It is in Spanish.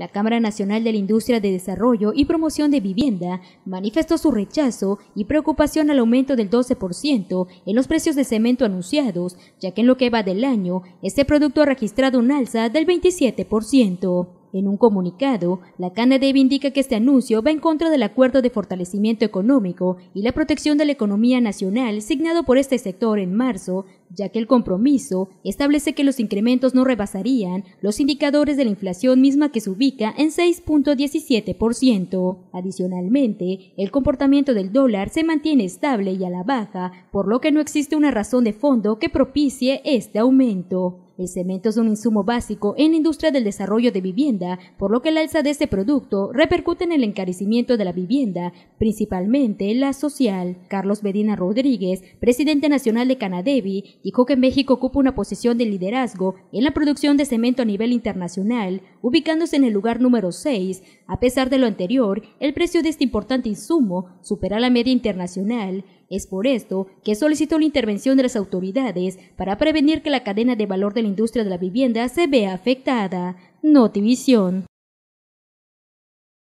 La Cámara Nacional de la Industria de Desarrollo y Promoción de Vivienda manifestó su rechazo y preocupación al aumento del 12% en los precios de cemento anunciados, ya que en lo que va del año, este producto ha registrado un alza del 27%. En un comunicado, la CANADEV indica que este anuncio va en contra del Acuerdo de Fortalecimiento Económico y la Protección de la Economía Nacional signado por este sector en marzo ya que el compromiso establece que los incrementos no rebasarían los indicadores de la inflación misma que se ubica en 6.17%. Adicionalmente, el comportamiento del dólar se mantiene estable y a la baja, por lo que no existe una razón de fondo que propicie este aumento. El cemento es un insumo básico en la industria del desarrollo de vivienda, por lo que el alza de este producto repercute en el encarecimiento de la vivienda, principalmente la social. Carlos Medina Rodríguez, presidente nacional de Canadevi, dijo que México ocupa una posición de liderazgo en la producción de cemento a nivel internacional, ubicándose en el lugar número 6. A pesar de lo anterior, el precio de este importante insumo supera la media internacional. Es por esto que solicitó la intervención de las autoridades para prevenir que la cadena de valor de la industria de la vivienda se vea afectada. Notivisión.